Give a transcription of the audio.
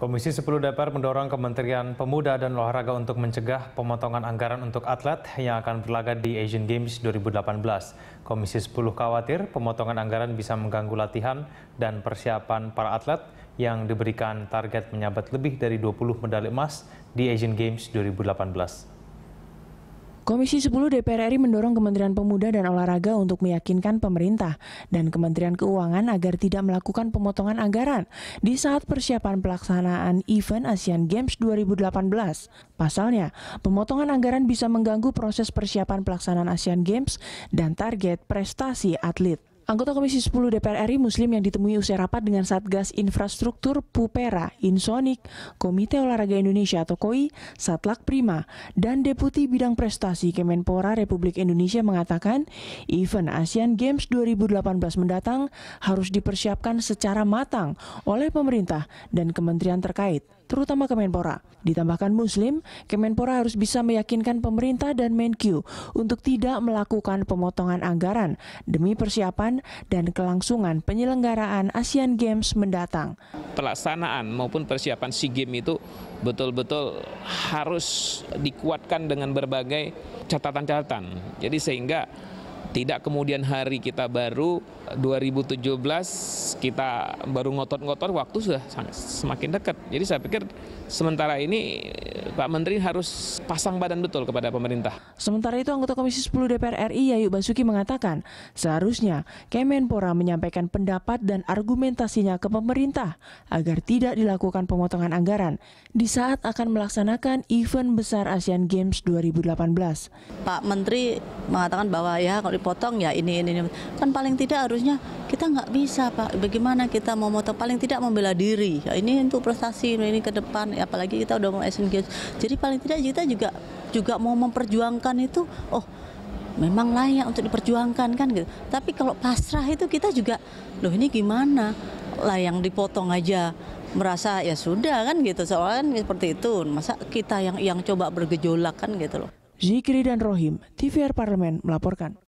Komisi 10 DPR mendorong Kementerian Pemuda dan Olahraga untuk mencegah pemotongan anggaran untuk atlet yang akan berlaga di Asian Games 2018. Komisi 10 khawatir pemotongan anggaran bisa mengganggu latihan dan persiapan para atlet yang diberikan target menyabat lebih dari 20 medali emas di Asian Games 2018. Komisi 10 DPR RI mendorong Kementerian Pemuda dan Olahraga untuk meyakinkan pemerintah dan Kementerian Keuangan agar tidak melakukan pemotongan anggaran di saat persiapan pelaksanaan event Asian Games 2018. Pasalnya, pemotongan anggaran bisa mengganggu proses persiapan pelaksanaan Asian Games dan target prestasi atlet. Anggota Komisi 10 DPR RI Muslim yang ditemui usai rapat dengan Satgas Infrastruktur Pupera, Insonic, Komite Olahraga Indonesia atau KOI, Satlak Prima, dan Deputi Bidang Prestasi Kemenpora Republik Indonesia mengatakan, event Asian Games 2018 mendatang harus dipersiapkan secara matang oleh pemerintah dan kementerian terkait terutama Kemenpora. Ditambahkan Muslim, Kemenpora harus bisa meyakinkan pemerintah dan Menkyu untuk tidak melakukan pemotongan anggaran demi persiapan dan kelangsungan penyelenggaraan Asian Games mendatang. Pelaksanaan maupun persiapan SEA Games itu betul-betul harus dikuatkan dengan berbagai catatan-catatan. Jadi sehingga tidak kemudian hari kita baru 2017 kita baru ngotot-ngotot waktu sudah semakin dekat. Jadi saya pikir sementara ini eh, Pak Menteri harus pasang badan betul kepada pemerintah. Sementara itu anggota Komisi 10 DPR RI Yayu Basuki mengatakan seharusnya Kemenpora menyampaikan pendapat dan argumentasinya ke pemerintah agar tidak dilakukan pemotongan anggaran di saat akan melaksanakan event besar Asian Games 2018. Pak Menteri mengatakan bahwa ya kalau dipotong ya ini ini, ini. kan paling tidak harusnya kita nggak bisa pak bagaimana kita mau motor paling tidak membela diri ya, ini untuk prestasi ini ke depan ya, apalagi kita udah mau Asian jadi paling tidak kita juga juga mau memperjuangkan itu oh memang layak untuk diperjuangkan kan gitu tapi kalau pasrah itu kita juga loh ini gimana lah yang dipotong aja merasa ya sudah kan gitu soalnya kan seperti itu masa kita yang yang coba bergejolak kan gitu loh Zikri dan Rohim TVR Parlemen melaporkan